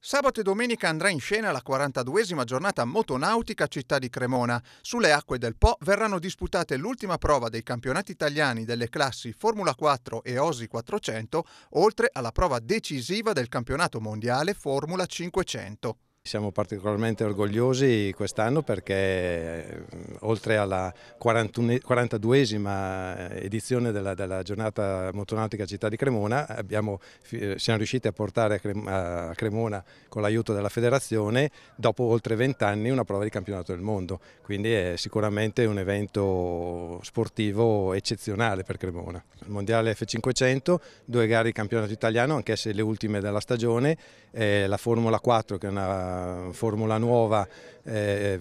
Sabato e domenica andrà in scena la 42esima giornata motonautica città di Cremona. Sulle acque del Po verranno disputate l'ultima prova dei campionati italiani delle classi Formula 4 e Osi 400, oltre alla prova decisiva del campionato mondiale Formula 500. Siamo particolarmente orgogliosi quest'anno perché eh, oltre alla 42esima eh, edizione della, della giornata motonautica città di Cremona abbiamo, eh, siamo riusciti a portare a Cremona con l'aiuto della federazione dopo oltre 20 anni una prova di campionato del mondo, quindi è sicuramente un evento sportivo eccezionale per Cremona. Il mondiale F500, due gare di campionato italiano, anche se le ultime della stagione, la Formula 4 che è una formula nuova eh,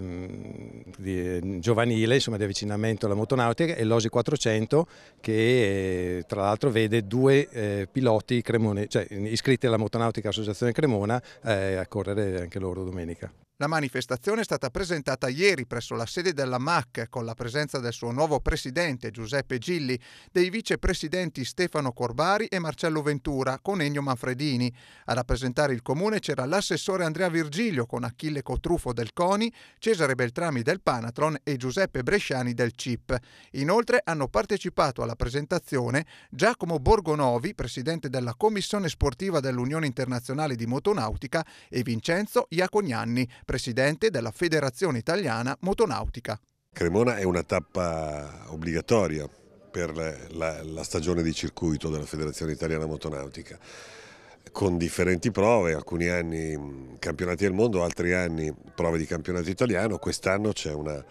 di, giovanile insomma, di avvicinamento alla motonautica e l'Osi 400 che eh, tra l'altro vede due eh, piloti cremone, cioè, iscritti alla Motonautica Associazione Cremona eh, a correre anche loro domenica. La manifestazione è stata presentata ieri presso la sede della MAC con la presenza del suo nuovo presidente Giuseppe Gilli, dei vicepresidenti Stefano Corbari e Marcello Ventura con Ennio Manfredini. A rappresentare il comune c'era l'assessore Andrea Virgilio con Achille Cotrufo del CONI, Cesare Beltrami del Panatron e Giuseppe Bresciani del CIP. Inoltre hanno partecipato alla presentazione Giacomo Borgonovi, presidente della Commissione Sportiva dell'Unione Internazionale di Motonautica e Vincenzo Iacognanni presidente della Federazione Italiana Motonautica. Cremona è una tappa obbligatoria per la, la, la stagione di circuito della Federazione Italiana Motonautica con differenti prove, alcuni anni mm, campionati del mondo, altri anni prove di campionato italiano, quest'anno c'è una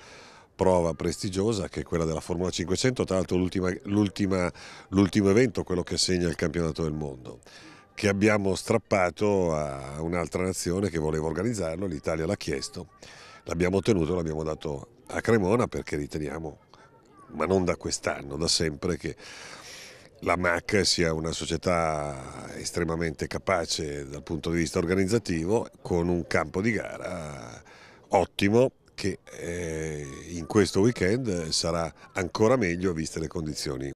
prova prestigiosa che è quella della Formula 500, tra l'altro l'ultimo evento, quello che segna il campionato del mondo che abbiamo strappato a un'altra nazione che voleva organizzarlo, l'Italia l'ha chiesto, l'abbiamo ottenuto, l'abbiamo dato a Cremona perché riteniamo, ma non da quest'anno, da sempre che la MAC sia una società estremamente capace dal punto di vista organizzativo con un campo di gara ottimo che eh, in questo weekend sarà ancora meglio viste le condizioni